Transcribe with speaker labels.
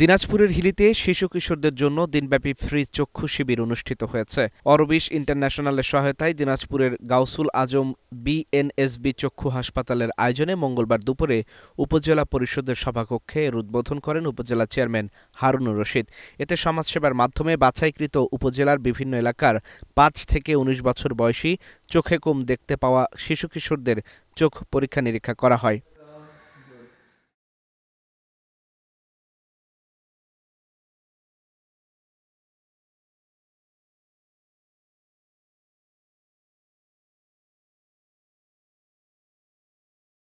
Speaker 1: দিনাজপুরের হিলিতে শিশু কিশোরদের জন্য দিনব্যাপী ফ্রি চক্ষু শিবির অনুষ্ঠিত হয়েছে অরবিশ ইন্টারন্যাশনালের সহায়তায় দিনাজপুরের গাউসুল আজম বিএনএসবি চক্ষু হাসপাতালের আয়োজনে মঙ্গলবার দুপুরে উপজেলা পরিষদের সভাকক্ষে এর উদ্বোধন করেন উপজেলা চেয়ারম্যান হারুনুর রশিদ এতে সমাজসেবার মাধ্যমে বাছাইকৃত উপজেলার বিভিন্ন এলাকার পাঁচ থেকে উনিশ বছর বয়সী চোখে কম দেখতে পাওয়া শিশু কিশোরদের চোখ পরীক্ষা নিরীক্ষা করা হয়